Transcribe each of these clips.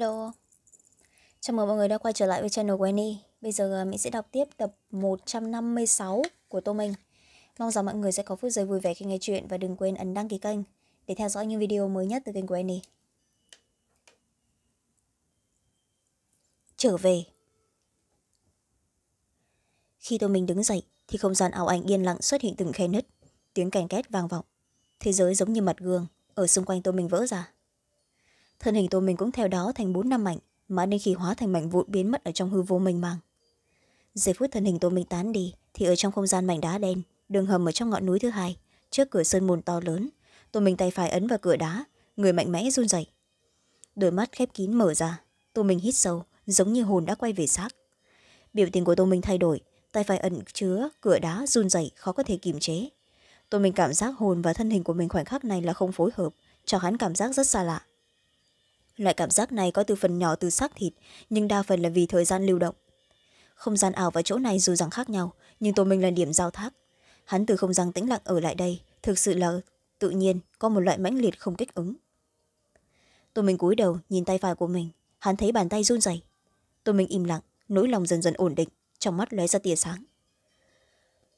Hello Chào mừng mọi người đã quay trở lại với channel của Annie Bây giờ à, mình sẽ đọc tiếp tập 156 của Tô Minh Mong rằng mọi người sẽ có phút giây vui vẻ khi nghe chuyện Và đừng quên ấn đăng ký kênh để theo dõi những video mới nhất từ kênh của Annie Trở về Khi Tô Minh đứng dậy thì không gian ảo ảnh yên lặng xuất hiện từng khe nứt Tiếng kèn két vang vọng Thế giới giống như mặt gương ở xung quanh Tô Minh vỡ ra thân hình tô mình cũng theo đó thành bốn năm mảnh mãi đến khi hóa thành mảnh vụn biến mất ở trong hư vô mênh mang giây phút thân hình tô mình tán đi thì ở trong không gian mảnh đá đen đường hầm ở trong ngọn núi thứ hai trước cửa sơn môn to lớn tô mình tay phải ấn vào cửa đá người mạnh mẽ run rẩy đôi mắt khép kín mở ra tô mình hít sâu giống như hồn đã quay về xác biểu tình của tô mình thay đổi tay phải ẩn chứa cửa đá run rẩy khó có thể kiềm chế tô mình cảm giác hồn và thân hình của mình khoảnh khắc này là không phối hợp cho hắn cảm giác rất xa lạ loại cảm giác này có từ phần nhỏ từ xác thịt nhưng đa phần là vì thời gian lưu động không gian ảo và chỗ này dù rằng khác nhau nhưng tô minh là điểm giao thác hắn từ không gian tĩnh lặng ở lại đây thực sự là tự nhiên có một loại mãnh liệt không kích ứng tô minh cúi đầu nhìn tay phải của mình hắn thấy bàn tay run rẩy tô minh im lặng nỗi lòng dần dần ổn định trong mắt lóe ra tia sáng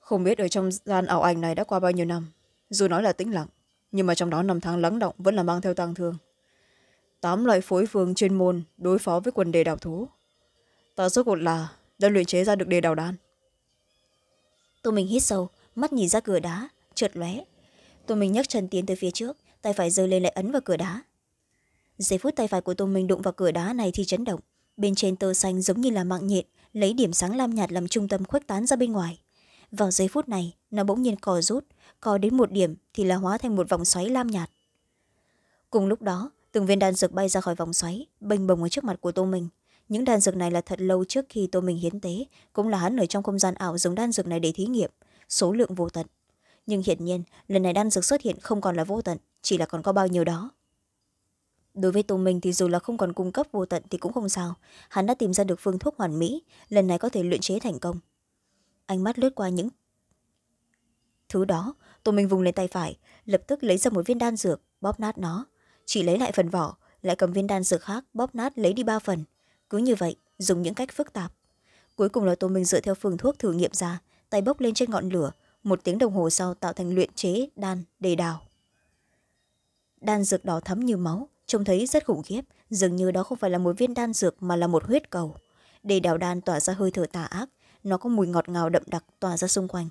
không biết ở trong gian ảo ảnh này đã qua bao nhiêu năm dù nói là tĩnh lặng nhưng mà trong đó năm tháng lắng động vẫn là mang theo tang thương tám loại phối phương chuyên môn đối phó với quần đề đào thú ta rốt cuộc là đã luyện chế ra được đề đào đan tôi mình hít sâu mắt nhìn ra cửa đá trượt lóe tôi mình nhấc chân tiến tới phía trước tay phải giơ lên lại ấn vào cửa đá giây phút tay phải của tôi mình đụng vào cửa đá này thì chấn động bên trên tơ xanh giống như là mạng nhện lấy điểm sáng lam nhạt làm trung tâm khuếch tán ra bên ngoài vào giây phút này nó bỗng nhiên cò rút cò đến một điểm thì là hóa thành một vòng xoáy lam nhạt cùng lúc đó từng viên đan dược bay ra khỏi vòng xoáy bềnh bồng ở trước mặt của tô mình những đan dược này là thật lâu trước khi tô mình hiến tế cũng là hắn ở trong không gian ảo dùng đan dược này để thí nghiệm số lượng vô tận nhưng hiển nhiên lần này đan dược xuất hiện không còn là vô tận chỉ là còn có bao nhiêu đó đối với tô mình thì dù là không còn cung cấp vô tận thì cũng không sao hắn đã tìm ra được phương thuốc hoàn mỹ lần này có thể luyện chế thành công ánh mắt lướt qua những thứ đó tô mình vùng lên tay phải lập tức lấy ra một viên đan dược bóp nát nó chỉ lấy lại phần vỏ lại cầm viên đan dược khác bóp nát lấy đi ba phần cứ như vậy dùng những cách phức tạp cuối cùng là tô minh dựa theo phương thuốc thử nghiệm ra tay bốc lên trên ngọn lửa một tiếng đồng hồ sau tạo thành luyện chế đan đề đào đan dược đỏ thắm như máu trông thấy rất khủng khiếp dường như đó không phải là một viên đan dược mà là một huyết cầu đề đào đan tỏa ra hơi thở tà ác nó có mùi ngọt ngào đậm đặc tỏa ra xung quanh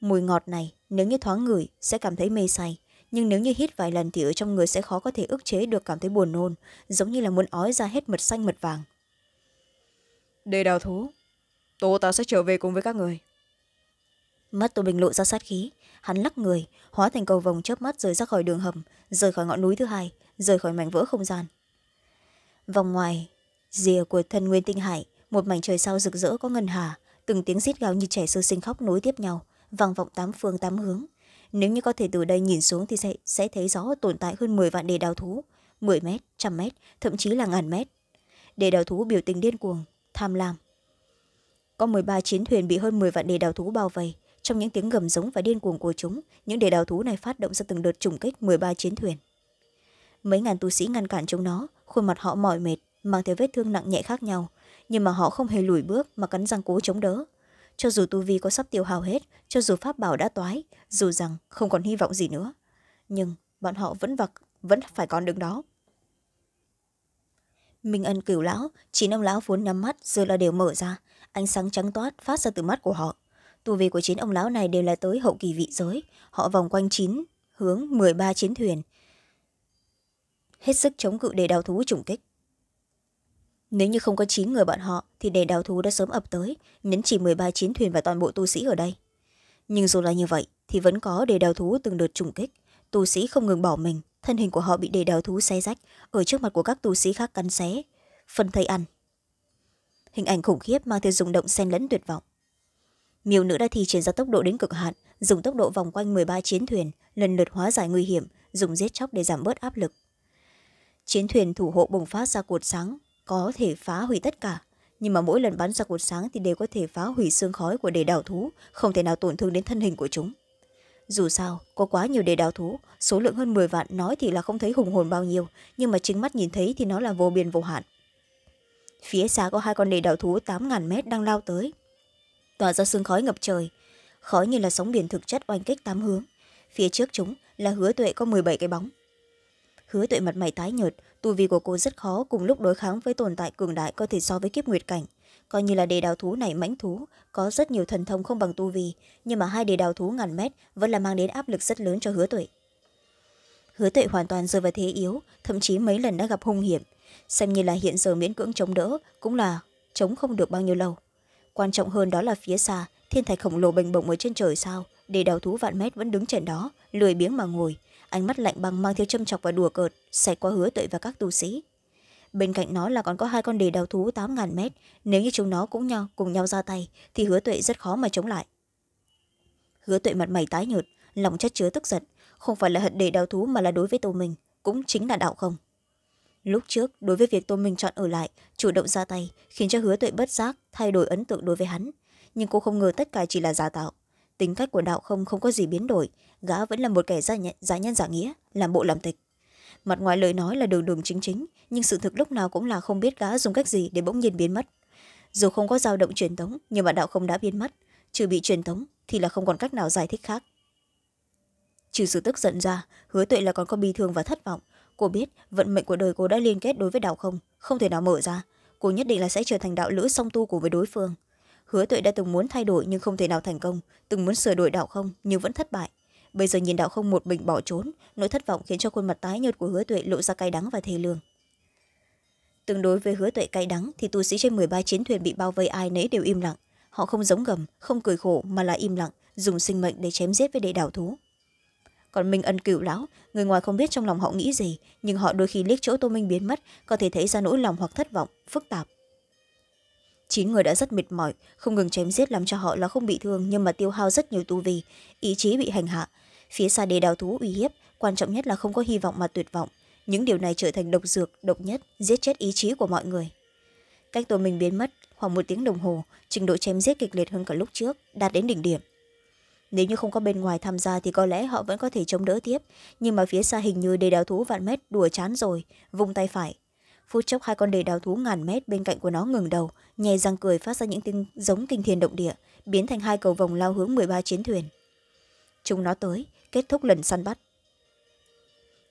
mùi ngọt này nếu như thoáng ngửi sẽ cảm thấy mê say nhưng nếu như hít vài lần thì ở trong người sẽ khó có thể ức chế được cảm thấy buồn nôn giống như là muốn ói ra hết mật xanh mật vàng để đào thú tổ ta sẽ trở về cùng với các người mắt tô bình lộ ra sát khí hắn lắc người hóa thành cầu vòng chớp mắt rời ra khỏi đường hầm rời khỏi ngọn núi thứ hai rời khỏi mảnh vỡ không gian vòng ngoài rìa của thân nguyên tinh hải một mảnh trời sao rực rỡ có ngân hà từng tiếng rít gào như trẻ sơ sinh khóc nối tiếp nhau vang vọng tám phương tám hướng nếu như có thể từ đây nhìn xuống thì sẽ, sẽ thấy rõ tồn tại hơn m ộ ư ơ i vạn đề đào thú m ộ ư m trăm m thậm chí là ngàn mét đề đào thú biểu tình điên cuồng tham lam có m ộ ư ơ i ba chiến thuyền bị hơn m ộ ư ơ i vạn đề đào thú bao vây trong những tiếng gầm giống và điên cuồng của chúng những đề đào thú này phát động ra từng đợt chủng kích m ộ ư ơ i ba chiến thuyền mấy ngàn tu sĩ ngăn cản chúng nó khuôn mặt họ mỏi mệt mang theo vết thương nặng nhẹ khác nhau nhưng mà họ không hề lùi bước mà cắn răng cố chống đỡ cho dù tu vi có sắp tiêu hao hết cho dù pháp bảo đã toái dù rằng không còn hy vọng gì nữa nhưng bọn họ vẫn vặc vẫn phải còn đứng đó minh ân cửu lão chín ông lão vốn nhắm mắt giờ là đều mở ra ánh sáng trắng toát phát ra từ mắt của họ tu vi của chín ông lão này đều là tới hậu kỳ vị giới họ vòng quanh chín hướng m ba chiến thuyền hết sức chống cự để đào thú chủng kích nếu như không có chín người bọn họ thì để đào thú đã sớm ập tới nhấn chỉ m ộ ư ơ i ba chiến thuyền và toàn bộ tu sĩ ở đây nhưng dù là như vậy thì vẫn có đề đào thú từng đợt trùng kích tu sĩ không ngừng bỏ mình thân hình của họ bị đề đào thú xé rách ở trước mặt của các tu sĩ khác cắn xé phân thây ăn hình ảnh khủng khiếp mang theo dùng động xen lẫn tuyệt vọng miêu nữ đã thi triển ra tốc độ đến cực hạn dùng tốc độ vòng quanh m ộ ư ơ i ba chiến thuyền lần lượt hóa giải nguy hiểm dùng giết chóc để giảm bớt áp lực chiến thuyền thủ hộ bùng phát ra cột sáng có thể phá hủy tất cả nhưng mà mỗi lần bắn ra cột sáng thì đều có thể phá hủy xương khói của đề đào thú không thể nào tổn thương đến thân hình của chúng dù sao có quá nhiều đề đào thú số lượng hơn m vạn nói thì là không thấy hùng hồn bao nhiêu nhưng mà chính mắt nhìn thấy thì nó là vô biên vô hạn phía xa có hai con đề đào thú tám ngàn mét đang lao tới tỏa ra xương khói ngập trời khói như là sóng biển thực chất oanh kích tám hướng phía trước chúng là hứa tuệ có m bảy cái bóng hứa tuệ mặt mày tái nhợt tu vi của cô rất khó cùng lúc đối kháng với tồn tại cường đại có thể so với kiếp nguyệt cảnh coi như là đề đào thú này mãnh thú có rất nhiều thần thông không bằng tu vi nhưng mà hai đề đào thú ngàn mét vẫn là mang đến áp lực rất lớn cho hứa tuệ hứa tuệ hoàn toàn rơi vào thế yếu thậm chí mấy lần đã gặp hung hiểm xem như là hiện giờ miễn cưỡng chống đỡ cũng là chống không được bao nhiêu lâu quan trọng hơn đó là phía xa thiên thạch khổng lồ bềnh bổng ở trên trời sao đề đào thú vạn mét vẫn đứng trận đó lười biếng mà ngồi ánh mắt lạnh bằng mang theo châm chọc và đùa cợt xảy qua hứa tuệ và các tu sĩ bên cạnh nó là còn có hai con đề đào thú tám ngàn mét nếu như chúng nó cũng nhau cùng nhau ra tay thì hứa tuệ rất khó mà chống lại hứa tuệ mặt mày tái nhợt lòng chất chứa tức giận không phải là hận đề đào thú mà là đối với tô mình cũng chính là đạo không lúc trước đối với việc tô mình chọn ở lại chủ động ra tay khiến cho hứa tuệ bất giác thay đổi ấn tượng đối với hắn nhưng cô không ngờ tất cả chỉ là giả tạo tính cách của đạo không không có gì biến đổi gã vẫn là một kẻ giả, nhận, giả nhân giả nghĩa làm bộ làm tịch mặt ngoài lời nói là đường đường chính chính nhưng sự thực lúc nào cũng là không biết gã dùng cách gì để bỗng nhiên biến mất dù không có dao động truyền thống nhưng mà đạo không đã biến mất trừ bị truyền thống thì là không còn cách nào giải thích khác trừ sự tức giận ra hứa tuệ là còn có bi thương và thất vọng cô biết vận mệnh của đời cô đã liên kết đối với đạo không không thể nào mở ra cô nhất định là sẽ trở thành đạo lữ song tu của với đối phương hứa tuệ đã từng muốn thay đổi nhưng không thể nào thành công từng muốn sửa đổi đạo không nhưng vẫn thất bại bây giờ nhìn đạo không một mình bỏ trốn nỗi thất vọng khiến cho khuôn mặt tái nhợt của hứa tuệ lộ ra cay đắng và thê lương tương đối với hứa tuệ cay đắng thì tu sĩ trên m ba chiến thuyền bị bao vây ai nấy đều im lặng họ không giống gầm không cười khổ mà là im lặng dùng sinh mệnh để chém giết với đệ đảo thú còn minh ân cựu lão người ngoài không biết trong lòng họ nghĩ gì nhưng họ đôi khi liếc chỗ tô minh biến mất có thể thấy ra nỗi lòng hoặc thất vọng phức tạp chín người đã rất mệt mỏi không ngừng chém giết làm cho họ là không bị thương nhưng mà tiêu hao rất nhiều tu vi ý chí bị hành hạ phía xa đề đào thú uy hiếp quan trọng nhất là không có hy vọng mà tuyệt vọng những điều này trở thành độc dược độc nhất giết chết ý chí của mọi người cách tôi mình biến mất khoảng một tiếng đồng hồ trình độ chém giết kịch liệt hơn cả lúc trước đạt đến đỉnh điểm nếu như không có bên ngoài tham gia thì có lẽ họ vẫn có thể chống đỡ tiếp nhưng mà phía xa hình như đề đào thú vạn mét đùa chán rồi vung tay phải phút chốc hai con đề đào thú ngàn mét bên cạnh của nó ngừng đầu nhè răng cười phát ra những tiếng giống kinh thiên động địa biến thành hai cầu vòng lao hướng m ba chiến thuyền chúng nó tới kết thúc lần săn bắt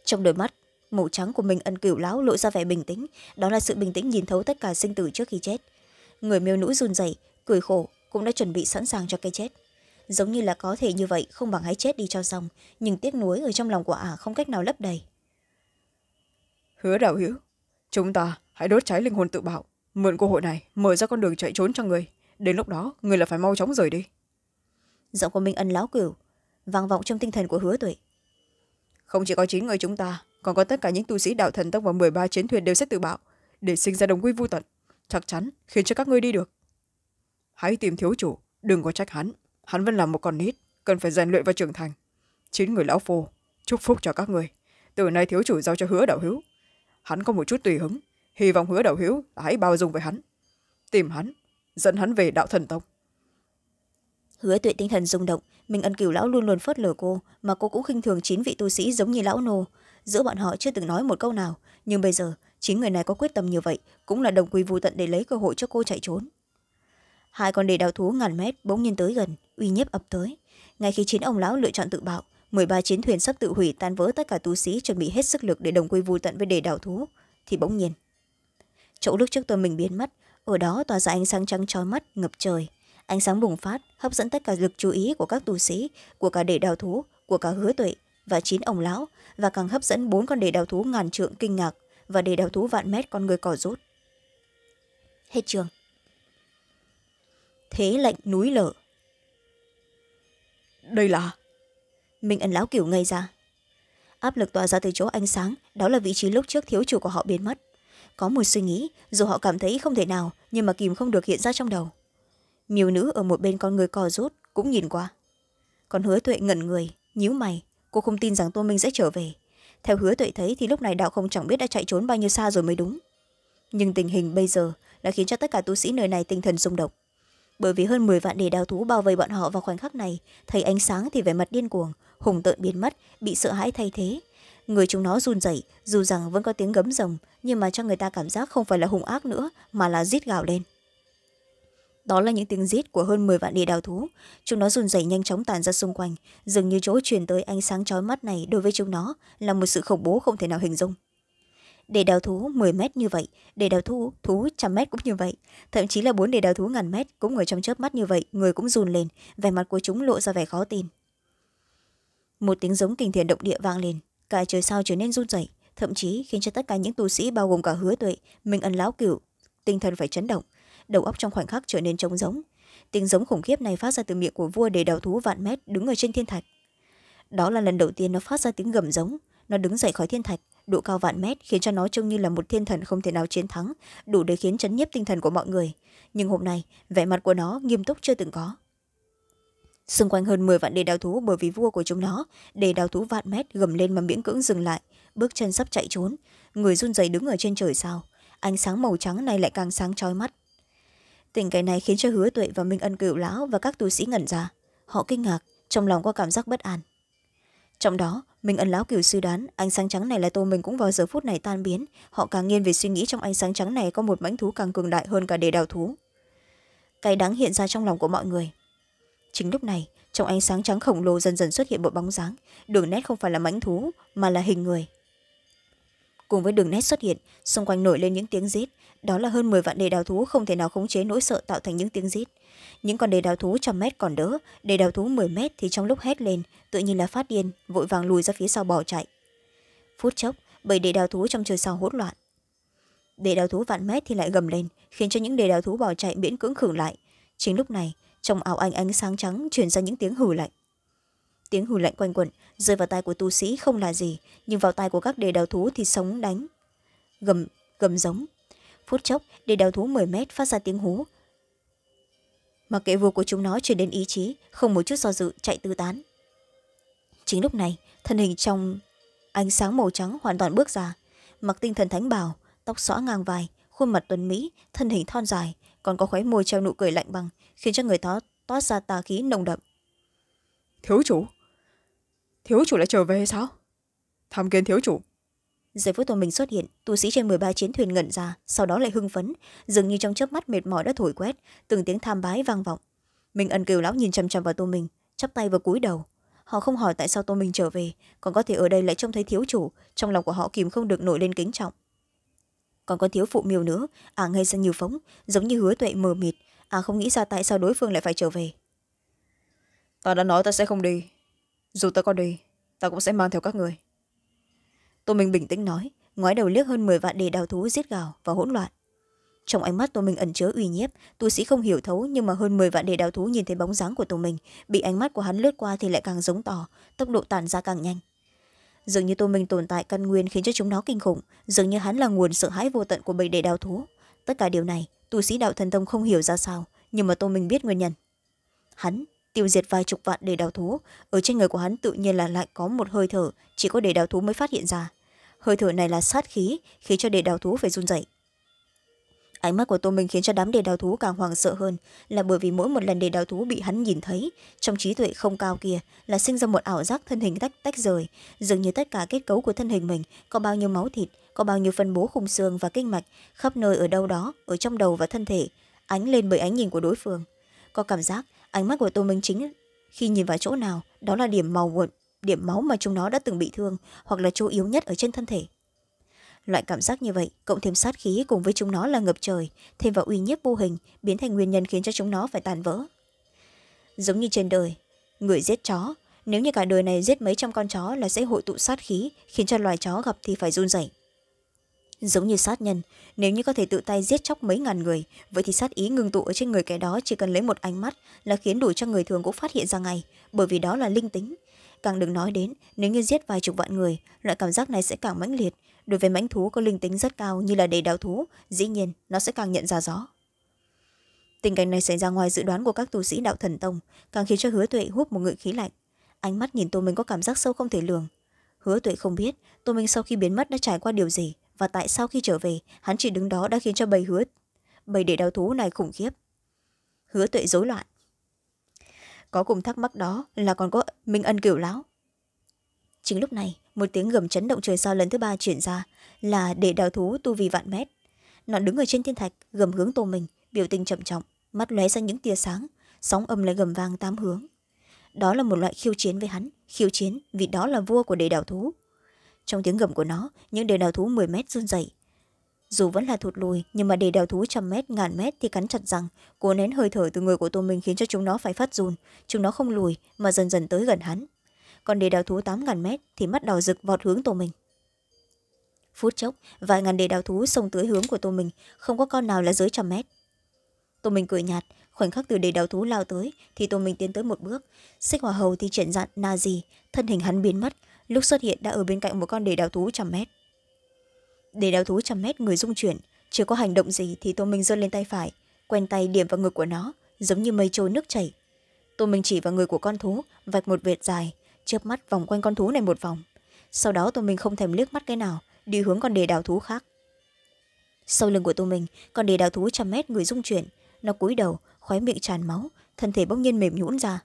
trong đôi mắt màu trắng của mình ân cửu lão lộ ra vẻ bình tĩnh đó là sự bình tĩnh nhìn thấu tất cả sinh tử trước khi chết người miêu nữ run rẩy cười khổ cũng đã chuẩn bị sẵn sàng cho cái chết giống như là có thể như vậy không bằng hãy chết đi cho xong nhưng tiếc nuối ở trong lòng của ả không cách nào lấp đầy hứa đạo hữu chúng ta hãy đốt cháy linh hồn tự bạo mượn cơ hội này mở ra con đường chạy trốn cho người đến lúc đó người là phải mau chóng rời đi giọng của minh ân lão cửu vang vọng trong tinh thần của hứa tuệ không chỉ có chín người chúng ta còn có tất cả những tu sĩ đạo thần tông và m ba chiến thuyền đều sẽ tự bạo để sinh ra đồng quy vô tận chắc chắn khiến cho các ngươi đi được hãy tìm thiếu chủ đừng có trách hắn hắn vẫn là một con nít cần phải rèn luyện và trưởng thành chín người lão phô chúc phúc cho các người từ nay thiếu chủ giao cho hứa đạo hữu hắn có một chút tùy hứng hy vọng hứa đạo hiếu hãy bao dung với hắn tìm hắn dẫn hắn về đạo thần tông hứa tuệ tinh thần rung động mình ân cửu lão luôn luôn phớt lờ cô mà cô cũng khinh thường chín vị tu sĩ giống như lão nô giữa bọn họ chưa từng nói một câu nào nhưng bây giờ chín người này có quyết tâm như vậy cũng là đồng quy vô tận để lấy cơ hội cho cô chạy trốn hai con đề đào thú ngàn mét bỗng nhiên tới gần uy nhiếp ập tới ngay khi chín ông lão lựa chọn tự bạo ba chiến thuyền sắp tự hủy tan vỡ tất cả tu sĩ chuẩn bị hết sức lực để đồng quy vui tận với đề đảo thú thì bỗng nhiên chỗ lúc trước tôi mình biến mất ở đó tỏa ra ánh sáng trắng trói mắt ngập trời ánh sáng bùng phát hấp dẫn tất cả lực chú ý của các tu sĩ của cả đề đào thú của cả hứa tuệ và chín ông lão và càng hấp dẫn bốn con đề đào thú ngàn trượng kinh ngạc và đề đào thú vạn mét con người cỏ rút hết trường thế lệnh núi lở đây là minh ân lão cửu ngây ra áp lực tỏa ra từ chỗ ánh sáng đó là vị trí lúc trước thiếu chủ của họ biến mất có một suy nghĩ dù họ cảm thấy không thể nào nhưng mà kìm không được hiện ra trong đầu miêu nữ ở một bên con người co rút cũng nhìn qua còn hứa tuệ ngẩn người nhíu mày cô không tin rằng tô minh sẽ trở về theo hứa tuệ thấy thì lúc này đạo không chẳng biết đã chạy trốn bao nhiêu xa rồi mới đúng nhưng tình hình bây giờ đã khiến cho tất cả tu sĩ nơi này tinh thần rung động bởi vì hơn m vạn đề đào thú bao vây bọn họ vào khoảnh khắc này thấy ánh sáng thì vẻ mặt điên cuồng hùng tợn biến mất bị sợ hãi thay thế người chúng nó run rẩy dù rằng vẫn có tiếng gấm rồng nhưng mà cho người ta cảm giác không phải là hung ác nữa mà là rít gào lên đó là những tiếng rít của hơn m vạn địa đào thú chúng nó run rẩy nhanh chóng tàn ra xung quanh dường như chỗ truyền tới ánh sáng chói mắt này đối với chúng nó là một sự khủng bố không thể nào hình dung để đào thú 10 mét như vậy để đào thú thú trăm mét cũng như vậy thậm chí là bốn để đào thú ngàn mét cũng người trong chớp mắt như vậy người cũng run lên vẻ mặt của chúng lộ ra vẻ khó tin một tiếng giống kinh thiền động địa vang lên cả trời sao trở nên run rẩy thậm chí khiến cho tất cả những tu sĩ bao gồm cả hứa tuệ minh ân lão cửu tinh thần phải chấn động đầu óc trong khoảnh khắc trở nên trống giống tiếng giống khủng khiếp này phát ra từ miệng của vua để đào thú vạn mét đứng ở trên thiên thạch đó là lần đầu tiên nó phát ra tiếng gầm giống nó đứng dậy khỏi thiên thạch độ cao vạn mét khiến cho nó trông như là một thiên thần không thể nào chiến thắng đủ để khiến chấn nhiếp tinh thần của mọi người nhưng hôm nay vẻ mặt của nó nghiêm túc chưa từng có xung quanh hơn m vạn đề đào thú bởi vì vua của chúng nó đề đào thú vạn mét gầm lên mà miễn cưỡng dừng lại bước chân sắp chạy trốn người run rẩy đứng ở trên trời sao ánh sáng màu trắng này lại càng sáng trói mắt tình cảnh này khiến cho hứa tuệ và minh ân cựu lão và các tu sĩ ngẩn ra họ kinh ngạc trong lòng có cảm giác bất an trong đó minh ân lão cựu suy đoán ánh sáng trắng này là tô mình cũng vào giờ phút này tan biến họ càng nghiêng về suy nghĩ trong ánh sáng trắng này có một mãnh thú càng cường đại hơn cả đề đào thú cái đáng hiện ra trong lòng của mọi người chính lúc này trong ánh sáng trắng khổng lồ dần dần xuất hiện một bóng dáng đường nét không phải là mãnh thú mà là hình người cùng với đường nét xuất hiện xung quanh nổi lên những tiếng rít đó là hơn m vạn đề đào thú không thể nào khống chế nỗi sợ tạo thành những tiếng rít những con đề đào thú trăm mét còn đỡ đề đào thú m mét thì trong lúc hét lên tự nhiên là phát điên vội vàng lùi ra phía sau bỏ chạy phút chốc bảy đề đào thú trong trời sau hỗn loạn đề đào thú vạn mét thì lại gầm lên khiến cho những đề đào thú bỏ chạy miễn cưỡng khửng lại chính lúc này trong ảo ảnh ánh sáng trắng chuyển ra những tiếng hử lạnh tiếng hử lạnh quanh quẩn rơi vào tai của tu sĩ không là gì nhưng vào tai của các đề đào thú thì sống đánh gầm gầm giống phút chốc đề đào thú m mét phát ra tiếng hú mà kệ vua của chúng nó chuyển đến ý chí không một chút do dự chạy tư tán chính lúc này thân hình trong ánh sáng màu trắng hoàn toàn bước ra mặc tinh thần thánh bảo tóc xõa ngang vai khuôn mặt tuấn mỹ thân hình thon dài còn có khóe môi treo nụ cười lạnh bằng khiến cho người thó toát ra tà khí nồng đậm thiếu chủ thiếu chủ lại trở về hay sao tham kiến thiếu chủ giây phút tôi mình xuất hiện tu sĩ trên m ba chiến thuyền ngẩn ra sau đó lại hưng phấn dường như trong chớp mắt mệt mỏi đã thổi quét từng tiếng tham bái vang vọng mình ẩn kiều lão nhìn chằm chằm vào tô mình chắp tay và cúi đầu họ không hỏi tại sao tô mình trở về còn có thể ở đây lại trông thấy thiếu chủ trong lòng của họ kìm không được nổi lên kính trọng còn có thiếu phụ miêu nữa ả à, ngay ra nhiều phóng giống như hứa tuệ mờ mịt à, không nghĩ ra tại sao đối phương lại phải trở về ta đã nói ta sẽ không đi dù ta có đi ta cũng sẽ mang theo các người tô mình bình tĩnh nói ngoái đầu liếc hơn m vạn đề đào thú giết gào và hỗn loạn trong ánh mắt tô mình ẩn chứa uy nhiếp tu sĩ không hiểu thấu nhưng mà hơn m vạn đề đào thú nhìn thấy bóng dáng của tô mình, bị ánh mắt của hắn lướt qua thì lại càng giống tỏ tốc độ tàn ra càng nhanh dường như tô minh tồn tại căn nguyên khiến cho chúng nó kinh khủng dường như hắn là nguồn sợ hãi vô tận của bầy đệ đào thú tất cả điều này tu sĩ đạo thần tông không hiểu ra sao nhưng mà tô minh biết nguyên nhân hắn tiêu diệt vài chục vạn đề đào thú ở trên người của hắn tự nhiên là lại có một hơi thở chỉ có đề đào thú mới phát hiện ra hơi thở này là sát khí khiến cho đề đào thú phải run rẩy ánh mắt của tô minh khiến cho đám đề đào thú càng hoảng sợ hơn là bởi vì mỗi một lần đề đào thú bị hắn nhìn thấy trong trí tuệ không cao kia là sinh ra một ảo giác thân hình tách tách rời dường như tất cả kết cấu của thân hình mình có bao nhiêu máu thịt có bao nhiêu phân bố khung xương và kinh mạch khắp nơi ở đâu đó ở trong đầu và thân thể ánh lên bởi ánh nhìn của đối phương có cảm giác ánh mắt của tô minh chính khi nhìn vào chỗ nào đó là điểm màu điểm máu mà chúng nó đã từng bị thương hoặc là chỗ yếu nhất ở trên thân thể loại cảm giác như vậy cộng thêm sát khí cùng với chúng nó là ngập trời thêm vào uy nhiếp vô hình biến thành nguyên nhân khiến cho chúng nó phải tàn vỡ giống như trên đời người giết chó nếu như cả đời này giết mấy trăm con chó là sẽ hội tụ sát khí khiến cho loài chó gặp thì phải run rẩy giống như sát nhân nếu như có thể tự tay giết chóc mấy ngàn người vậy thì sát ý ngừng tụ ở trên người kẻ đó chỉ cần lấy một ánh mắt là khiến đủ cho người thường cũng phát hiện ra ngay bởi vì đó là linh tính càng đừng nói đến nếu như giết vài chục vạn người loại cảm giác này sẽ càng mãnh liệt đối với mãnh thú có linh tính rất cao như là đầy đào thú dĩ nhiên nó sẽ càng nhận ra rõ tình cảnh này xảy ra ngoài dự đoán của các tu sĩ đạo thần tông càng khiến cho hứa tuệ hút một ngự khí lạnh ánh mắt nhìn tô minh có cảm giác sâu không thể lường hứa tuệ không biết tô minh sau khi biến mất đã trải qua điều gì và tại sao khi trở về hắn chỉ đứng đó đã khiến cho bầy hứa bầy để đào thú này khủng khiếp hứa tuệ rối loạn có cùng thắc mắc đó là còn có minh ân cửu lão chính lúc này một tiếng gầm chấn động trời sao lần thứ ba chuyển ra là để đào thú tu vi vạn mét nó đứng ở trên thiên thạch gầm hướng tô mình biểu tình chậm trọng mắt lóe ra những tia sáng sóng âm lại gầm vang tám hướng đó là một loại khiêu chiến với hắn khiêu chiến vì đó là vua của đề đào thú trong tiếng gầm của nó những đề đào thú m mét run rẩy dù vẫn là thụt lùi nhưng mà đề đào thú trăm mét ngàn mét thì cắn chặt rằng cố nén hơi thở từ người của tô mình khiến cho chúng nó phải phát run chúng nó không lùi mà dần dần tới gần hắn còn để đào thú tám ngàn mét thì mắt đỏ rực vọt hướng tô mình phút chốc vài ngàn đề đào thú xông tới hướng của tô mình không có con nào là dưới trăm mét tô mình cười nhạt khoảnh khắc từ đề đào thú lao tới thì tô mình tiến tới một bước xích hỏa hầu thì chuyển dặn na gì thân hình hắn biến mất lúc xuất hiện đã ở bên cạnh một con đề đào thú trăm mét đề đào thú trăm mét người dung chuyển chưa có hành động gì thì tô mình giơ lên tay phải quen tay điểm vào ngực của nó giống như mây trôi nước chảy tô mình chỉ vào người của con thú vạch một vệt dài chớp mắt vòng quanh con thú này một vòng sau đó tụi mình không thèm liếc mắt cái nào đi hướng con đề đào thú khác sau lưng của tụi mình con đề đào thú trăm mét người rung chuyển nó cúi đầu khóe miệng tràn máu thân thể bỗng nhiên mềm nhũn ra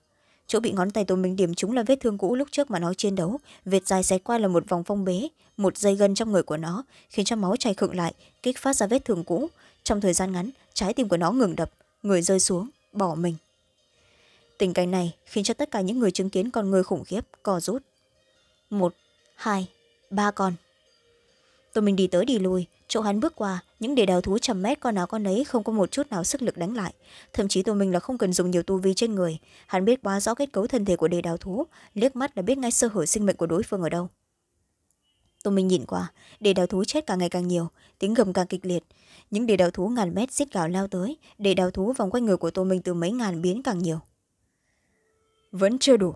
chỗ bị ngón tay tụi mình điểm trúng là vết thương cũ lúc trước mà nó chiến đấu vệt dài xé qua là một vòng phong bế một dây gân trong người của nó khiến cho máu chảy khựng lại kích phát ra vết thương cũ trong thời gian ngắn trái tim của nó ngừng đập người rơi xuống bỏ mình tình cảnh này khiến cho tất cả những người chứng kiến con người khủng khiếp co rút một hai ba con tôi mình đi tới đi lui chỗ hắn bước qua những đề đào thú trăm mét con nào con ấy không có một chút nào sức lực đánh lại thậm chí tôi mình là không cần dùng nhiều tu vi trên người hắn biết quá rõ kết cấu thân thể của đề đào thú liếc mắt đã biết ngay sơ hở sinh mệnh của đối phương ở đâu tôi mình nhìn qua đề đào thú chết càng ngày càng nhiều tiếng gầm càng kịch liệt những đề đào thú ngàn mét xích gạo lao tới đề đào thú vòng quanh người của tôi mình từ mấy ngàn biến càng nhiều vẫn chưa đủ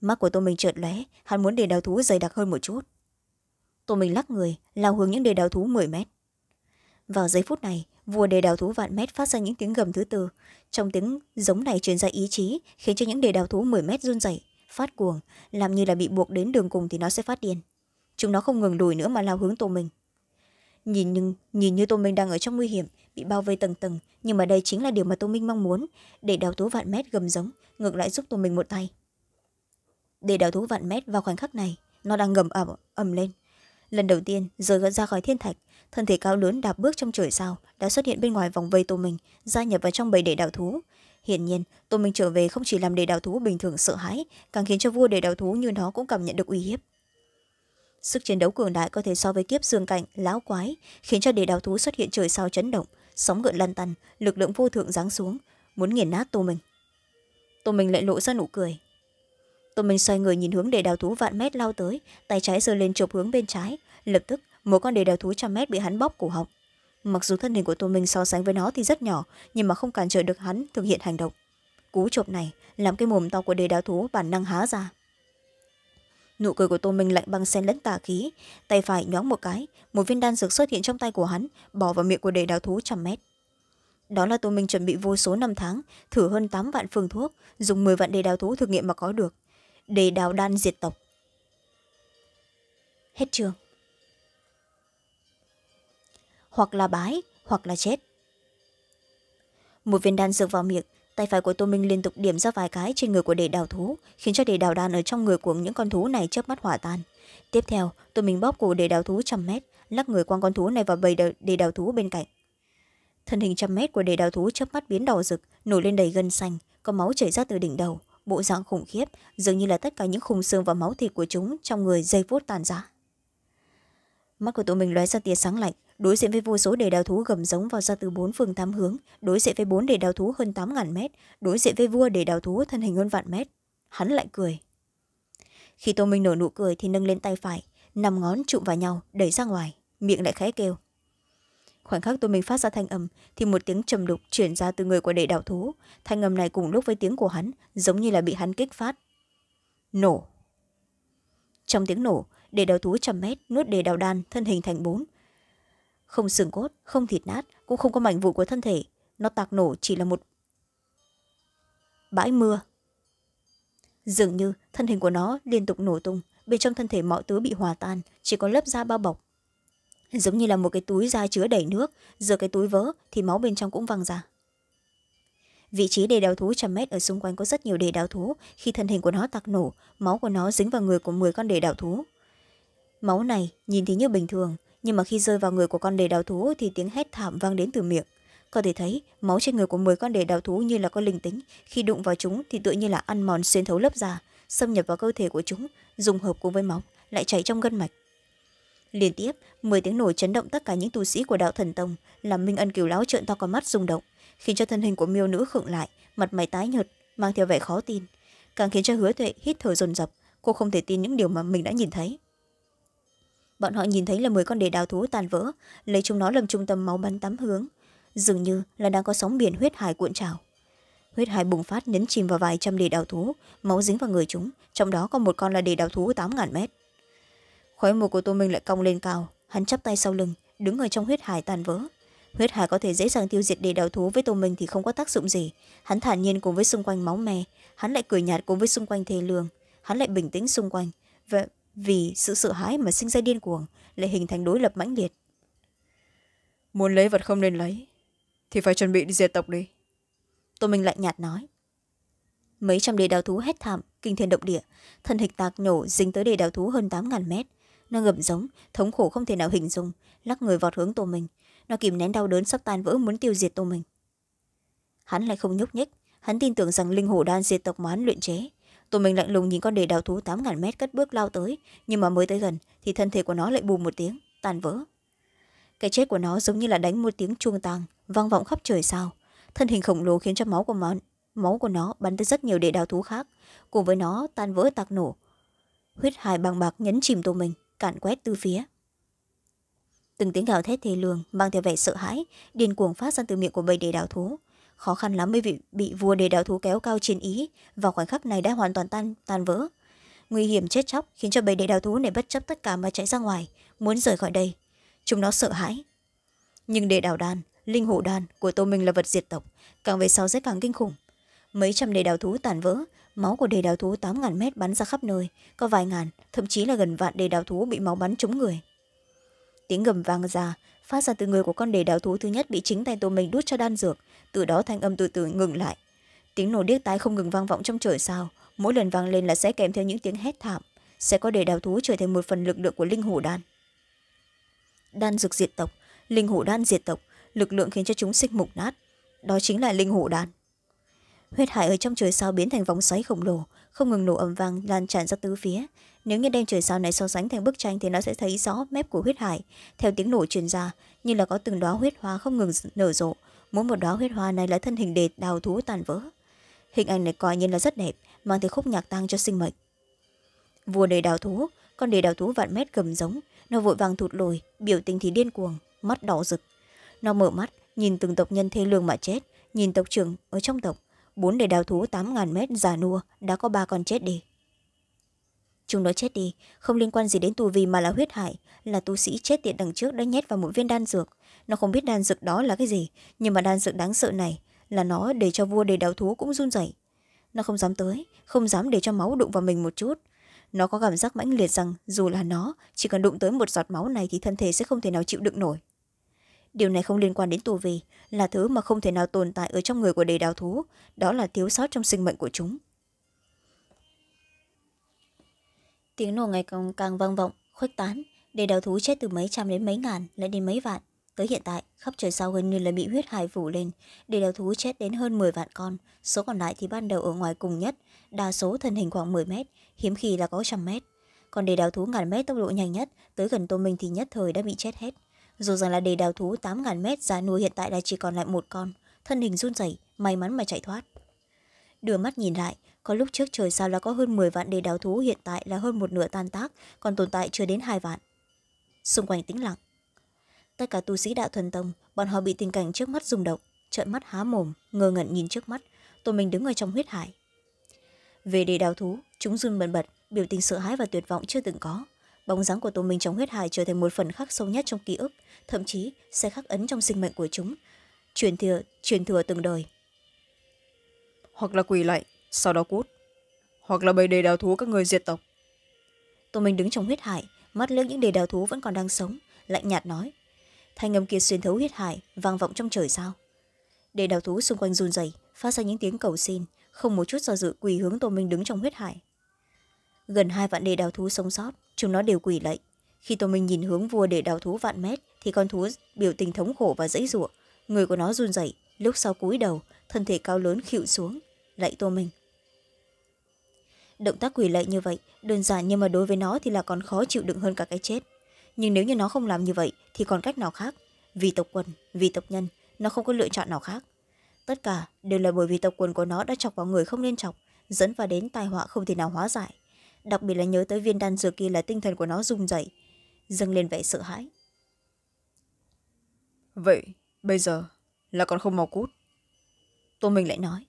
mắt của tô mình trượt lóe hắn muốn để đào thú dày đặc hơn một chút tô mình lắc người lao hướng những đề đào thú m mét vào giây phút này vua đề đào thú vạn mét phát ra những tiếng gầm thứ tư trong tiếng giống này truyền ra ý chí khiến cho những đề đào thú m mét run rẩy phát cuồng làm như là bị buộc đến đường cùng thì nó sẽ phát điên chúng nó không ngừng lùi nữa mà lao hướng tô mình nhìn nhưng nhìn như tô minh đang ở trong nguy hiểm bị bao vây tầng tầng nhưng mà đây chính là điều mà tô minh mong muốn để đào thú vạn mét gầm giống ngược lại giúp tô minh một tay để đào thú vạn mét vào khoảnh khắc này nó đang gầm ẩm ẩm lên lần đầu tiên rời gỡ ra khỏi thiên thạch thân thể cao lớn đạp bước trong trời sao đã xuất hiện bên ngoài vòng vây tô minh gia nhập vào trong bầy để đào thú hiển nhiên tô minh trở về không chỉ làm để đào thú bình thường sợ hãi càng khiến cho vua để đào thú như nó cũng cảm nhận được uy hiếp sức chiến đấu cường đại có thể so với kiếp dương cạnh lão quái khiến cho để đào thú xuất hiện trời sao chấn động sóng gợn lăn tăn lực lượng vô thượng giáng xuống muốn nghiền nát tô mình tô mình lại lộ ra nụ cười tô mình xoay người nhìn hướng để đào thú vạn mét lao tới tay trái giơ lên chụp hướng bên trái lập tức một con đề đào thú trăm mét bị hắn bóp cổ họng mặc dù thân hình của tô mình so sánh với nó thì rất nhỏ nhưng mà không cản trở được hắn thực hiện hành động cú chộp này làm cái mồm to của đề đào thú bản năng há ra nụ cười của tô minh lạnh băng sen lẫn tà khí tay phải nhoáng một cái một viên đan dược xuất hiện trong tay của hắn bỏ vào miệng của đề đào thú trăm mét đó là tô minh chuẩn bị vô số năm tháng thử hơn tám vạn phương thuốc dùng m ộ ư vạn đề đào thú thực nghiệm mà có được đề đào đan diệt tộc hết trường hoặc là bái hoặc là chết một viên đan dược vào miệng tay phải của tô minh liên tục điểm ra vài cái trên người của đề đào thú khiến cho đề đào đan ở trong người của những con thú này chớp mắt hỏa tan tiếp theo tô minh bóp cổ đề đào thú trăm mét lắc người quang con thú này vào bầy đề đào thú bên cạnh thân hình trăm mét của đề đào thú chớp mắt biến đỏ rực nổi lên đầy gân xanh có máu chảy ra từ đỉnh đầu bộ dạng khủng khiếp dường như là tất cả những khung xương và máu thịt của chúng trong người giây phút tàn giá mắt của tụi mình lóe ra tia sáng lạnh đối diện với vô số đề đào thú gầm giống vào ra từ bốn phương tám hướng đối diện với bốn đề đào thú hơn tám ngàn mét đối diện với vua đề đào thú thân hình hơn vạn mét hắn lại cười khi tô minh nở nụ cười thì nâng lên tay phải nằm ngón trụm vào nhau đẩy ra ngoài miệng lại khẽ kêu khoảnh khắc tô mình phát ra thanh âm thì một tiếng trầm đục chuyển ra từ người của đệ đào thú thanh âm này cùng lúc với tiếng của hắn giống như là bị hắn kích phát nổ trong tiếng nổ để đào thú trăm mét nuốt đề đào đan thân hình thành bốn không xương cốt không thịt nát cũng không có mảnh vụ của thân thể nó tạc nổ chỉ là một bãi mưa dường như thân hình của nó liên tục nổ tung bên trong thân thể mọi thứ bị hòa tan chỉ có lớp da bao bọc giống như là một cái túi da chứa đầy nước giờ cái túi vỡ thì máu bên trong cũng văng ra vị trí đề đào thú trăm mét ở xung quanh có rất nhiều đề đào thú khi thân hình của nó tạc nổ máu của nó dính vào người của m ộ ư ơ i con đề đào thú máu này nhìn thì như bình thường nhưng mà khi rơi vào người của con đề đào thú thì tiếng hét thảm vang đến từ miệng có thể thấy máu trên người của m con đề đào thú như là có linh tính khi đụng vào chúng thì tự như là ăn mòn xuyên thấu lớp da xâm nhập vào cơ thể của chúng dùng hợp cùng với máu lại chảy trong gân mạch liên tiếp m tiếng nổ chấn động tất cả những tu sĩ của đạo thần tông làm minh ân cửu lão trợn to con mắt rung động khiến cho thân hình của miêu nữ khựng lại mặt mày tái nhợt mang theo vẻ khó tin càng khiến cho hứa tuệ hít thở dồn dập cô không thể tin những điều mà mình đã nhìn thấy bọn họ nhìn thấy là m con đề đào thú tàn vỡ lấy chúng nó làm trung tâm máu bắn tám hướng dường như là đang có sóng biển huyết hải cuộn trào huyết hải bùng phát nhấn chìm vào vài trăm đề đào thú máu dính vào người chúng trong đó có một con là đề đào thú tám ngàn mét khói mù của tô minh lại cong lên cao hắn chắp tay sau lưng đứng ở trong huyết hải tàn vỡ huyết hải có thể dễ dàng tiêu diệt đề đào thú với tô minh thì không có tác dụng gì hắn thản nhiên cùng với xung quanh máu me hắn lại cười nhạt cùng với xung quanh thề lường hắn lại bình tĩnh xung quanh và vì sự sợ hãi mà sinh ra điên cuồng lại hình thành đối lập mãnh liệt muốn lấy vật không nên lấy thì phải chuẩn bị đi diệt tộc đi tô minh lạnh nhạt nói mấy trăm đề đào thú hét thảm kinh thiên động địa thân hịch tạc nhổ dính tới đề đào thú hơn tám ngàn mét nó ngậm giống thống khổ không thể nào hình dung lắc người vọt hướng tô minh nó kìm nén đau đớn sắp tan vỡ muốn tiêu diệt tô minh hắn lại không nhúc nhích hắn tin tưởng rằng linh hổ đan diệt tộc mà luyện chế tụi mình lạnh lùng nhìn con đề đào thú tám ngàn mét cất bước lao tới nhưng mà mới tới gần thì thân thể của nó lại bù một tiếng tan vỡ cái chết của nó giống như là đánh một tiếng chuông tàng vang vọng khắp trời sao thân hình khổng lồ khiến cho máu của nó, máu của nó bắn tới rất nhiều đệ đào thú khác cùng với nó tan vỡ tạc nổ huyết hài bằng bạc nhấn chìm tụi mình cạn quét từ phía từng tiếng gào thét thề lường mang theo vẻ sợ hãi điên cuồng phát ra từ miệng của bầy đề đào thú khó khăn lắm mới bị, bị vua đề đào thú kéo cao chiến ý và khoảnh khắc này đã hoàn toàn tan tan vỡ nguy hiểm chết chóc khiến cho bầy đệ đào thú này bất chấp tất cả mà chạy ra ngoài muốn rời khỏi đây chúng nó sợ hãi nhưng đệ đào đàn linh hổ đàn của tô minh là vật diệt tộc càng về sau sẽ càng kinh khủng mấy trăm đệ đào thú tàn vỡ máu của đệ đào thú tám ngàn mét bắn ra khắp nơi có vài ngàn thậm chí là gần vạn đệ đào thú bị máu bắn trúng người tiếng gầm vang ra phát ra từ người của con đệ đào thú thứ nhất bị chính tay tô minh đút cho đan dược từ đó thanh âm từ từ ngừng lại tiếng nổ điếc tai không ngừng vang vọng trong trời sao mỗi lần vang lên là sẽ kèm theo những tiếng hét thảm sẽ có để đào thú trở thành một phần lực lượng của linh hổ đan đan dược diệt tộc linh hổ đan diệt tộc lực lượng khiến cho chúng xích mục nát đó chính là linh hổ đan huyết hải ở trong trời sao biến thành vòng xoáy khổng lồ không ngừng nổ ầm vang lan tràn ra tứ phía nếu như đem trời sao này so sánh thành bức tranh thì nó sẽ thấy rõ mép của huyết hải theo tiếng nổ truyền ra như là có từng đó huyết hoa không ngừng nở rộ mỗi một đóa huyết hoa này là thân hình để đào thú tàn vỡ hình ảnh này coi như là rất đẹp mang theo khúc nhạc tăng cho sinh mệnh vua đầy đào thú con đề đào thú vạn mét gầm giống nó vội vàng thụt lùi biểu tình thì điên cuồng mắt đỏ rực nó mở mắt nhìn từng tộc nhân thê lương mà chết nhìn tộc trưởng ở trong tộc bốn đề đào thú tám ngàn mét già nua đã có ba con chết đi chúng nó chết đi không liên quan gì đến tù vì mà là huyết hải là tu sĩ chết tiện đằng trước đã nhét vào một viên đan dược nó không biết đan dược đó là cái gì nhưng mà đan dược đáng sợ này là nó để cho vua đề đào thú cũng run rẩy nó không dám tới không dám để cho máu đụng vào mình một chút nó có cảm giác mãnh liệt rằng dù là nó chỉ cần đụng tới một giọt máu này thì thân thể sẽ không thể nào chịu đựng nổi điều này không liên quan đến tù vì là thứ mà không thể nào tồn tại ở trong người của đề đào thú đó là thiếu sót trong sinh mệnh của chúng tiếng nổ ngày càng, càng vang vọng khuếch tán để đào thú chết từ mấy trăm đến mấy ngàn lại đến mấy vạn tới hiện tại khắp trời sau gần như là bị huyết hải phủ lên để đào thú chết đến hơn m vạn con số còn lại thì ban đầu ở ngoài cùng nhất đa số thân hình khoảng 10 mét hiếm khi là có trăm mét còn để đào thú ngàn mét tốc độ nhanh nhất tới gần tô minh thì nhất thời đã bị chết hết dù rằng là để đào thú tám ngàn mét giá nuôi hiện tại là chỉ còn lại một con thân hình run rẩy may mắn mà chạy thoát đưa mắt nhìn lại có lúc trước trời sao là có hơn 10 vạn đề đào thú hiện tại là hơn một nửa tan tác, còn tồn tại chưa đến hai vạn. Xung quanh tĩnh lặng. Tất cả tu sĩ đạo thuần tông, bọn họ bị tình cảnh trước mắt rung động, trợn mắt há mồm, ngơ ngẩn nhìn trước mắt, tôi mình đứng ở trong huyết hải. Về đề đào thú, chúng run bần bật, biểu tình sợ hãi và tuyệt vọng chưa từng có. Bóng dáng của tổ mình trong huyết hải trở thành một phần khắc sâu nhất trong ký ức, thậm chí sẽ khắc ấn trong sinh mệnh của chúng, truyền thừa, truyền thừa từng đời hoặc là quỳ lại sau đó cút hoặc là bày đề đào thú các người diệt tộc tô minh đứng trong huyết hải mắt liếc những đề đào thú vẫn còn đang sống lạnh nhạt nói thanh âm kia xuyên thấu huyết hải vang vọng trong trời sao đề đào thú xung quanh run rẩy phát ra những tiếng cầu xin không một chút do dự quỳ hướng tô minh đứng trong huyết hải gần hai vạn đề đào thú sống sót chúng nó đều quỳ lạy khi tô minh nhìn hướng vua đề đào thú vạn mét thì con thú biểu tình thống khổ và dãy giụa người của nó run rẩy lúc sau cúi đầu thân thể cao lớn khịu xuống lạy tô mình động tác quỳ lạy như vậy đơn giản nhưng mà đối với nó thì là còn khó chịu đựng hơn cả cái chết nhưng nếu như nó không làm như vậy thì còn cách nào khác vì tộc quần vì tộc nhân nó không có lựa chọn nào khác tất cả đều là bởi vì tộc quần của nó đã chọc vào người không nên chọc dẫn vào đến tai họa không thể nào hóa giải đặc biệt là nhớ tới viên đan dược kia là tinh thần của nó rung dậy dâng lên vẻ sợ hãi vậy bây giờ là còn không mau cút tôi mình lại nói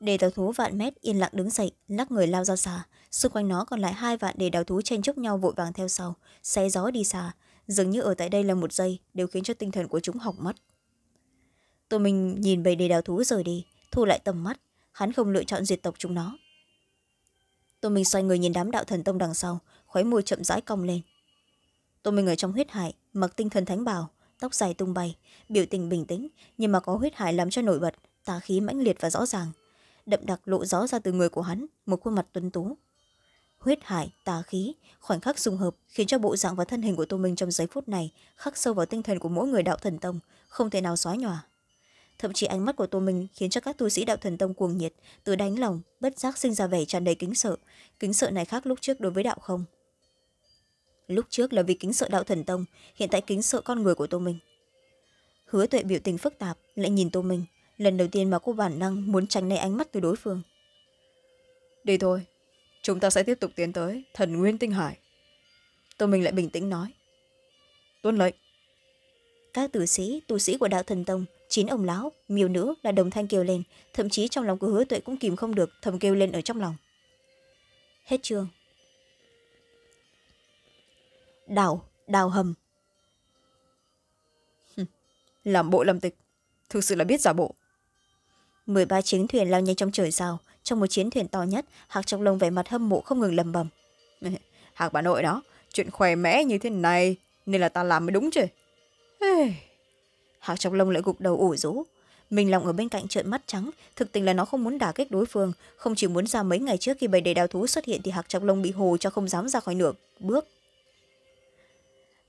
để tàu thú vạn mét yên lặng đứng dậy lắc người lao ra xa xung quanh nó còn lại hai vạn để đào thú tranh chúc nhau vội vàng theo sau xe gió đi xa dường như ở tại đây là một giây đều khiến cho tinh thần của chúng hỏng mắt tôi mình nhìn bầy đề đào thú rời đi thu lại tầm mắt hắn không lựa chọn diệt tộc chúng nó tôi mình xoay người nhìn đám đạo thần tông đằng sau khói môi chậm rãi cong lên tôi mình ở trong huyết hải mặc tinh thần thánh bảo tóc dài tung bay biểu tình bình tĩnh nhưng mà có huyết hải làm cho nổi bật tà khí mãnh liệt và rõ ràng đậm đặc lộ rõ ra từ người của hắn một khuôn mặt tuấn tú huyết hải tà khí khoảnh khắc dùng hợp khiến cho bộ dạng và thân hình của tô minh trong giây phút này khắc sâu vào tinh thần của mỗi người đạo thần tông không thể nào xóa nhòa thậm chí ánh mắt của tô minh khiến cho các tu sĩ đạo thần tông cuồng nhiệt từ đánh lòng bất giác sinh ra vẻ tràn đầy kính sợ kính sợ này khác lúc trước đối với đạo không lúc trước là vì kính sợ đạo thần tông hiện tại kính sợ con người của tô minh hứa tuệ biểu tình phức tạp lại nhìn tô minh lần đầu tiên mà cô bản năng muốn tránh né ánh mắt từ đối phương đi thôi chúng ta sẽ tiếp tục tiến tới thần nguyên tinh hải tô minh lại bình tĩnh nói tuân lệnh các tử sĩ tu sĩ của đạo thần tông chín ông lão miêu nữ là đồng thanh kêu lên thậm chí trong lòng của hứa tuệ cũng kìm không được thầm kêu lên ở trong lòng hết chương đào đào hầm làm bộ làm tịch thực sự là biết giả bộ mười ba chiến thuyền lao nhanh trong trời sao trong một chiến thuyền to nhất hạc trong lông vẻ mặt hâm mộ không ngừng lầm bầm hạc bà nội đó chuyện khỏe mẽ như thế này nên là ta làm mới đúng chứ hạc trong lông lại gục đầu ủ rũ mình lòng ở bên cạnh trợn mắt trắng thực tình là nó không muốn đả kích đối phương không chỉ muốn ra mấy ngày trước khi bầy đầy đào thú xuất hiện thì hạc trong lông bị hồ cho không dám ra khỏi nửa bước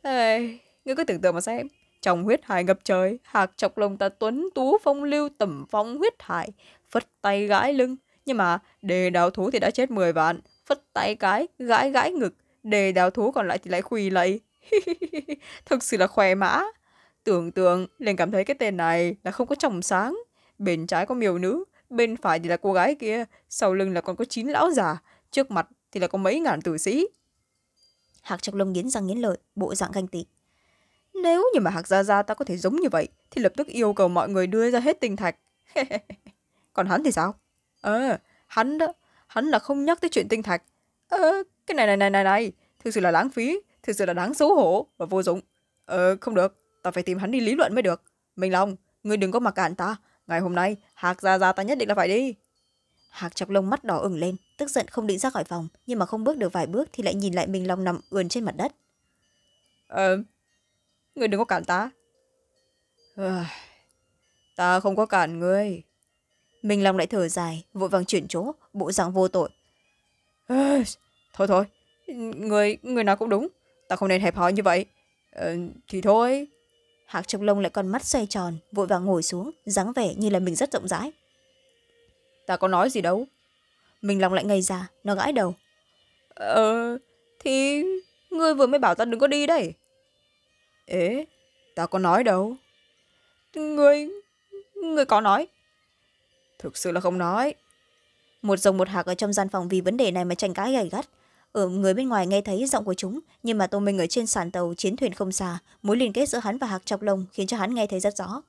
Ê, ngươi cứ tưởng tượng mà xem trong huyết hải ngập trời, hạc chọc lồng ta tuấn tú phong lưu tẩm phong huyết hải, phất tay gãi lưng. Nhưng mà đề đào thú thì đã chết mười vạn, phất tay cái, gãi gãi ngực, đề đào thú còn lại thì lại quỳ lạy. Thực sự là khỏe mã. Tưởng tượng, liền cảm thấy cái tên này là không có chồng sáng. Bên trái có miều nữ, bên phải thì là cô gái kia, sau lưng là còn có chín lão già, trước mặt thì là có mấy ngàn tử sĩ. Hạc Trọc Lông nghiến răng nghiến lợi, bộ dạng ganh tị. Nếu như mà Hạc Gia Gia ta có thể giống như vậy, thì lập tức yêu cầu mọi người đưa ra hết tinh thạch. Còn hắn thì sao? Ờ, hắn đó, hắn là không nhắc tới chuyện tinh thạch. Ờ, cái này này này này này, thực sự là lãng phí, thực sự là đáng xấu hổ và vô dụng. Ờ, không được, ta phải tìm hắn đi lý luận mới được. Minh Long, người đừng có mặc cản ta. Ngày hôm nay, Hạc Gia Gia ta nhất định là phải đi. Hạc chọc lông mắt đỏ ửng lên, tức giận không định ra khỏi phòng, nhưng mà không bước được vài bước thì lại nhìn lại Minh Long nằm ườn trên mặt đất. Ờ, người đừng có cản ta ta không có cản người minh long lại thở dài vội vàng chuyển chỗ bộ dạng vô tội thôi thôi người người nào cũng đúng ta không nên hẹp hòi như vậy ờ, thì thôi hạc trong lông lại con mắt xoay tròn vội vàng ngồi xuống dáng vẻ như là mình rất rộng rãi ta có nói gì đâu Minh Long lại ngây ra nó gãi đầu ờ thì ngươi vừa mới bảo ta đừng có đi đấy Ế, ta có nói đâu. người người có nói. Thực sự là không nói. Một dòng một hạc ở trong gian phòng vì vấn đề này mà tranh cãi gầy gắt. Ở người bên ngoài nghe thấy giọng của chúng, nhưng mà Tô Minh ở trên sàn tàu chiến thuyền không xa, mối liên kết giữa hắn và hạc chọc lồng khiến cho hắn nghe thấy rất rõ.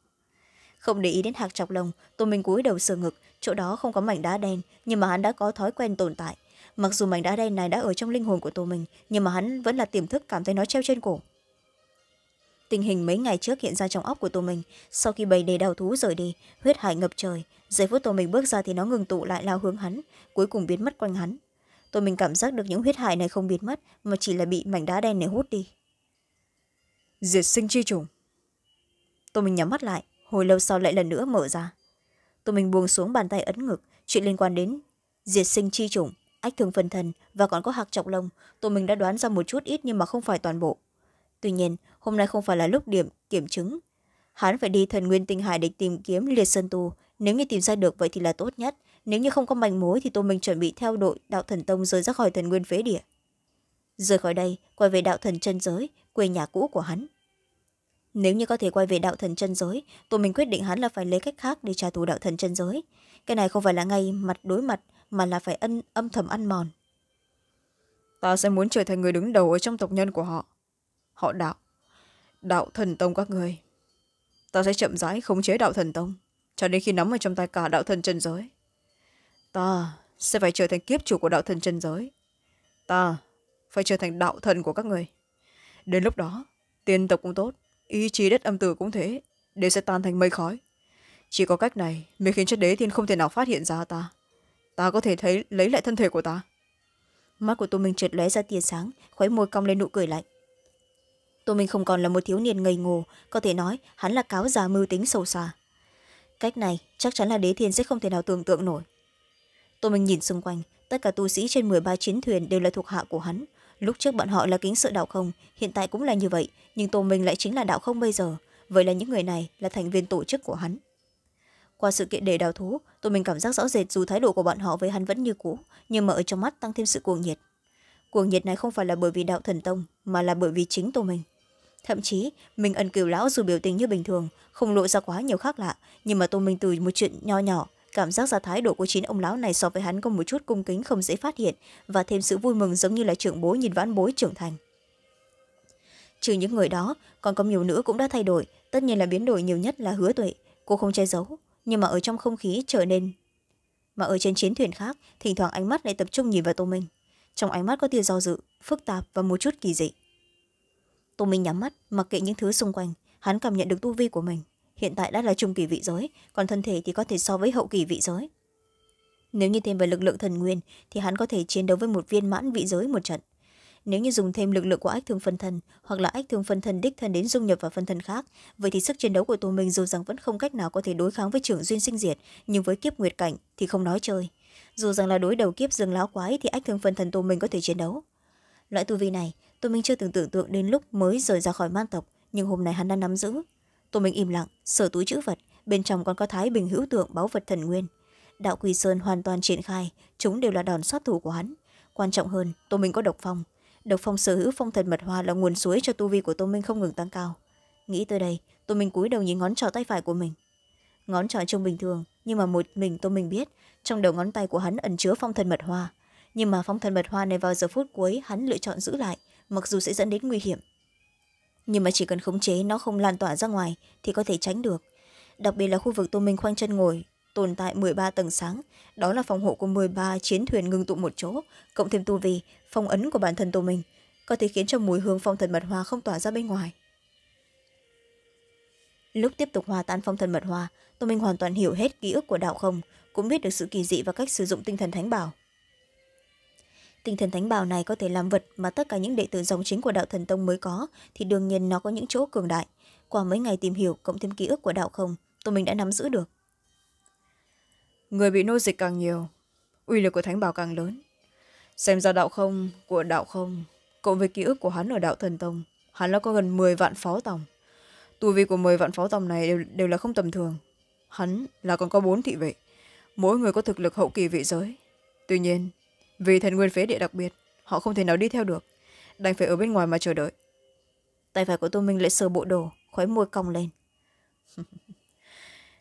Không để ý đến hạc chọc lồng, Tô Minh cúi đầu sờ ngực, chỗ đó không có mảnh đá đen, nhưng mà hắn đã có thói quen tồn tại. Mặc dù mảnh đá đen này đã ở trong linh hồn của Tô Minh, nhưng mà hắn vẫn là tiềm thức cảm thấy nó treo trên cổ tình hình mấy ngày trước hiện ra trong óc của tô mình sau khi bầy đề đào thú rời đi huyết hải ngập trời giây phút tô mình bước ra thì nó ngừng tụ lại lao hướng hắn cuối cùng biến mất quanh hắn tôi mình cảm giác được những huyết hải này không biến mất mà chỉ là bị mảnh đá đen này hút đi diệt sinh chi trùng tôi mình nhắm mắt lại hồi lâu sau lại lần nữa mở ra tôi mình buông xuống bàn tay ấn ngực chuyện liên quan đến diệt sinh chi trùng ách thường phần thần và còn có hạc chọc lông tôi mình đã đoán ra một chút ít nhưng mà không phải toàn bộ tuy nhiên hôm nay không phải là lúc điểm kiểm chứng hắn phải đi thần nguyên tinh hải để tìm kiếm liệt sơn tù nếu như tìm ra được vậy thì là tốt nhất nếu như không có manh mối thì tô minh chuẩn bị theo đội đạo thần tông rời ra khỏi thần nguyên phế địa rời khỏi đây quay về đạo thần chân giới quê nhà cũ của hắn nếu như có thể quay về đạo thần chân giới tụi mình quyết định hắn là phải lấy cách khác để trả thù đạo thần chân giới cái này không phải là ngay mặt đối mặt mà là phải ân âm thầm ăn mòn ta sẽ muốn trở thành người đứng đầu ở trong tộc nhân của họ họ đạo đạo thần tông các người ta sẽ chậm rãi khống chế đạo thần tông cho đến khi nắm ở trong tay cả đạo thần chân giới ta sẽ phải trở thành kiếp chủ của đạo thần chân giới ta phải trở thành đạo thần của các người đến lúc đó tiên tộc cũng tốt ý chí đất âm tử cũng thế đều sẽ tan thành mây khói chỉ có cách này mới khiến cho đế thiên không thể nào phát hiện ra ta ta có thể thấy lấy lại thân thể của ta mắt của tô minh trượt lóe ra tia sáng khoái môi cong lên nụ cười lạnh tô minh không còn là một thiếu niên ngây ngô có thể nói hắn là cáo già mưu tính sâu xa cách này chắc chắn là đế thiên sẽ không thể nào tưởng tượng nổi tô minh nhìn xung quanh tất cả tu sĩ trên m ba chiến thuyền đều là thuộc hạ của hắn lúc trước bọn họ là kính sợ đạo không hiện tại cũng là như vậy nhưng tô minh lại chính là đạo không bây giờ vậy là những người này là thành viên tổ chức của hắn qua sự kiện để đào thú tôi mình cảm giác rõ rệt dù thái độ của bọn họ với hắn vẫn như cũ nhưng mà ở trong mắt tăng thêm sự cuồng nhiệt cuồng nhiệt này không phải là bởi vì đạo thần tông mà là bởi vì chính tôi mình thậm chí mình ân cửu lão dù biểu tình như bình thường không lộ ra quá nhiều khác lạ nhưng mà tô minh từ một chuyện nho nhỏ cảm giác ra thái độ của chín ông lão này so với hắn có một chút cung kính không dễ phát hiện và thêm sự vui mừng giống như là trưởng bối nhìn vãn bối trưởng thành trừ những người đó còn có nhiều nữa cũng đã thay đổi tất nhiên là biến đổi nhiều nhất là hứa tuệ cô không che giấu nhưng mà ở trong không khí trở nên mà ở trên chiến thuyền khác thỉnh thoảng ánh mắt lại tập trung nhìn vào tô minh trong ánh mắt có tia do dự phức tạp và một chút kỳ dị tô minh nhắm mắt mặc kệ những thứ xung quanh hắn cảm nhận được tu vi của mình hiện tại đã là trung kỳ vị giới còn thân thể thì có thể so với hậu kỳ vị giới nếu như thêm về lực lượng thần nguyên thì hắn có thể chiến đấu với một viên mãn vị giới một trận nếu như dùng thêm lực lượng của ách thương phân thân hoặc là ách thương phân thân đích thân đến dung nhập vào phân thân khác vậy thì sức chiến đấu của tô minh dù rằng vẫn không cách nào có thể đối kháng với trưởng duyên sinh diệt nhưng với kiếp nguyệt cảnh thì không nói chơi dù rằng là đối đầu kiếp dương láo quái thì ách thương phân thân tô minh có thể chiến đấu loại tu vi này tô minh chưa từng tưởng tượng đến lúc mới rời ra khỏi man tộc nhưng hôm nay hắn đã nắm giữ tô minh im lặng sở túi chữ vật bên trong còn có thái bình hữu tượng báu vật thần nguyên đạo quỳ sơn hoàn toàn triển khai chúng đều là đòn sát thủ của hắn quan trọng hơn tô minh có độc phong độc phong sở hữu phong thần mật hoa là nguồn suối cho tu vi của tô minh không ngừng tăng cao nghĩ tới đây tô minh cúi đầu nhìn ngón trỏ tay phải của mình ngón trỏ trông bình thường nhưng mà một mình tô minh biết trong đầu ngón tay của hắn ẩn chứa phong thần mật hoa nhưng mà phong thần mật hoa này vào giờ phút cuối hắn lựa chọn giữ lại mặc dù sẽ dẫn đến nguy hiểm nhưng mà chỉ cần khống chế nó không lan tỏa ra ngoài thì có thể tránh được đặc biệt là khu vực tô minh khoanh chân ngồi tồn tại m ba tầng sáng đó là phòng hộ của m ba chiến thuyền ngưng tụ một chỗ cộng thêm tu vi phong ấn của bản thân tô minh có thể khiến cho mùi hương phong thần mật hoa không tỏa ra bên ngoài lúc tiếp tục hòa tan phong thần mật hoa tô minh hoàn toàn hiểu hết ký ức của đạo không cũng biết được sự kỳ dị và cách sử dụng tinh thần thánh bảo tinh thần thánh bào này có thể làm vật mà tất cả những đệ tử dòng chính của đạo thần tông mới có thì đương nhiên nó có những chỗ cường đại qua mấy ngày tìm hiểu cộng thêm ký ức của đạo không tôi mình đã nắm giữ được người bị nô dịch càng nhiều uy lực của thánh bào càng lớn xem ra đạo không của đạo không cộng với ký ức của hắn ở đạo thần tông hắn đã có gần m vạn phó tòng tu vi của m vạn phó tòng này đều, đều là không tầm thường hắn là còn có bốn thị vệ mỗi người có thực lực hậu kỳ vị giới tuy nhiên vì thần nguyên phế địa đặc biệt họ không thể nào đi theo được đành phải ở bên ngoài mà chờ đợi tay phải của tô minh lại sờ bộ đồ khói môi cong lên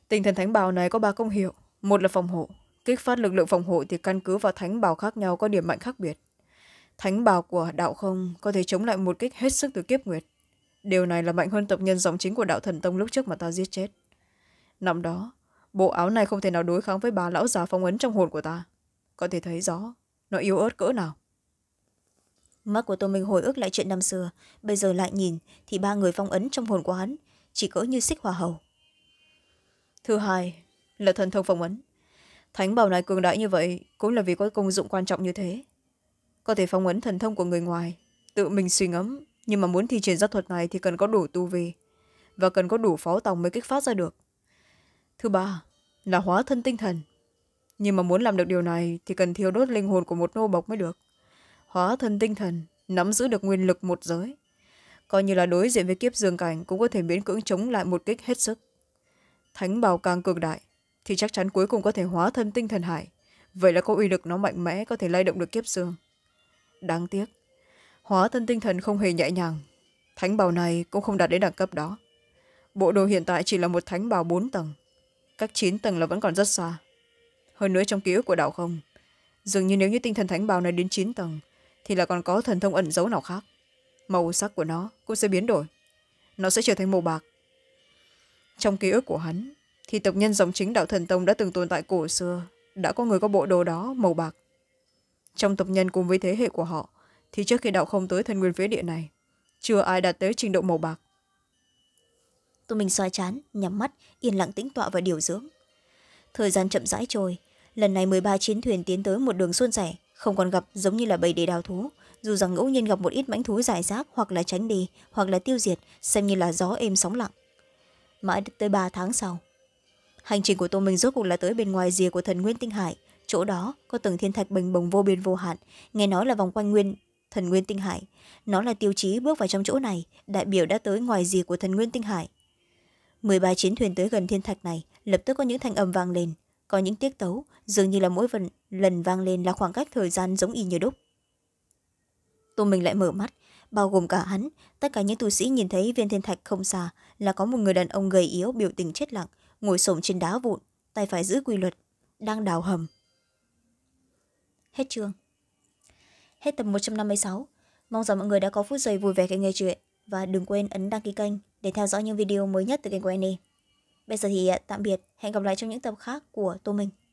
tinh thần thánh bào này có ba công hiệu một là phòng hộ kích phát lực lượng phòng hộ thì căn cứ vào thánh bào khác nhau có điểm mạnh khác biệt thánh bào của đạo không có thể chống lại một kích hết sức từ kiếp nguyệt điều này là mạnh hơn tộc nhân dòng chính của đạo thần tông lúc trước mà ta giết chết năm đó bộ áo này không thể nào đối kháng với bà lão già phong ấn trong hồn của ta có thể thấy rõ nó yếu ớt cỡ nào mắt của tô minh hồi ức lại chuyện năm xưa bây giờ lại nhìn thì ba người phong ấn trong hồn quán chỉ cỡ như xích hòa hầu thứ hai là thần thông phong ấn thánh bảo này cường đại như vậy cũng là vì có công dụng quan trọng như thế có thể phong ấn thần thông của người ngoài tự mình suy ngẫm nhưng mà muốn thi triển ra thuật này thì cần có đủ tu vi và cần có đủ phó tòng mới kích phát ra được thứ ba là hóa thân tinh thần nhưng mà muốn làm được điều này thì cần thiêu đốt linh hồn của một nô bộc mới được hóa thân tinh thần nắm giữ được nguyên lực một giới coi như là đối diện với kiếp dương cảnh cũng có thể miễn cưỡng chống lại một kích hết sức thánh bào càng cường đại thì chắc chắn cuối cùng có thể hóa thân tinh thần hải vậy là có uy lực nó mạnh mẽ có thể lay động được kiếp dương đáng tiếc hóa thân tinh thần không hề nhẹ nhàng thánh bào này cũng không đạt đến đẳng cấp đó bộ đồ hiện tại chỉ là một thánh bào bốn tầng các chín tầng là vẫn còn rất xa hơn nữa trong ký ức của đạo không dường như nếu như tinh thần thánh bào này đến chín tầng thì là còn có thần thông ẩn giấu nào khác màu sắc của nó cũng sẽ biến đổi nó sẽ trở thành màu bạc trong ký ức của hắn thì tộc nhân dòng chính đạo thần tông đã từng tồn tại cổ xưa đã có người có bộ đồ đó màu bạc trong tộc nhân cùng với thế hệ của họ thì trước khi đạo không tới thần nguyên phế địa này chưa ai đạt tới trình độ màu bạc tụi mình xoa chán nhắm mắt yên lặng tĩnh tọa và điều dưỡng thời gian chậm rãi trôi lần này m ba chiến thuyền tiến tới một đường suôn sẻ không còn gặp giống như là bầy đề đào thú dù rằng ngẫu nhiên gặp một ít mãnh thú giải rác hoặc là tránh đi hoặc là tiêu diệt xem như là gió êm sóng lặng mãi tới ba tháng sau hành trình của tô minh rốt cuộc là tới bên ngoài rìa của thần nguyên tinh hải chỗ đó có từng thiên thạch bình bồng vô biên vô hạn nghe nói là vòng quanh nguyên thần nguyên tinh hải nó là tiêu chí bước vào trong chỗ này đại biểu đã tới ngoài rìa của thần nguyên tinh hải mười ba chiến thuyền tới gần thiên thạch này lập tức có những thanh âm vang lên có những tiết tấu dường như là mỗi vần, lần vang lên là khoảng cách thời gian giống y như đúc tôi mình lại mở mắt bao gồm cả hắn tất cả những tu sĩ nhìn thấy viên thiên thạch không xa là có một người đàn ông gầy yếu biểu tình chết lặng ngồi s trên đá vụn tay phải giữ quy luật đang đào hầm hết chương hết tập 156. mong rằng mọi người đã có phút giây vui vẻ khi nghe chuyện và đừng quên ấn đăng ký kênh để theo dõi những video mới nhất từ kênh của Annie. Bây giờ thì à, tạm biệt, hẹn gặp lại trong những tập khác của Tô mình.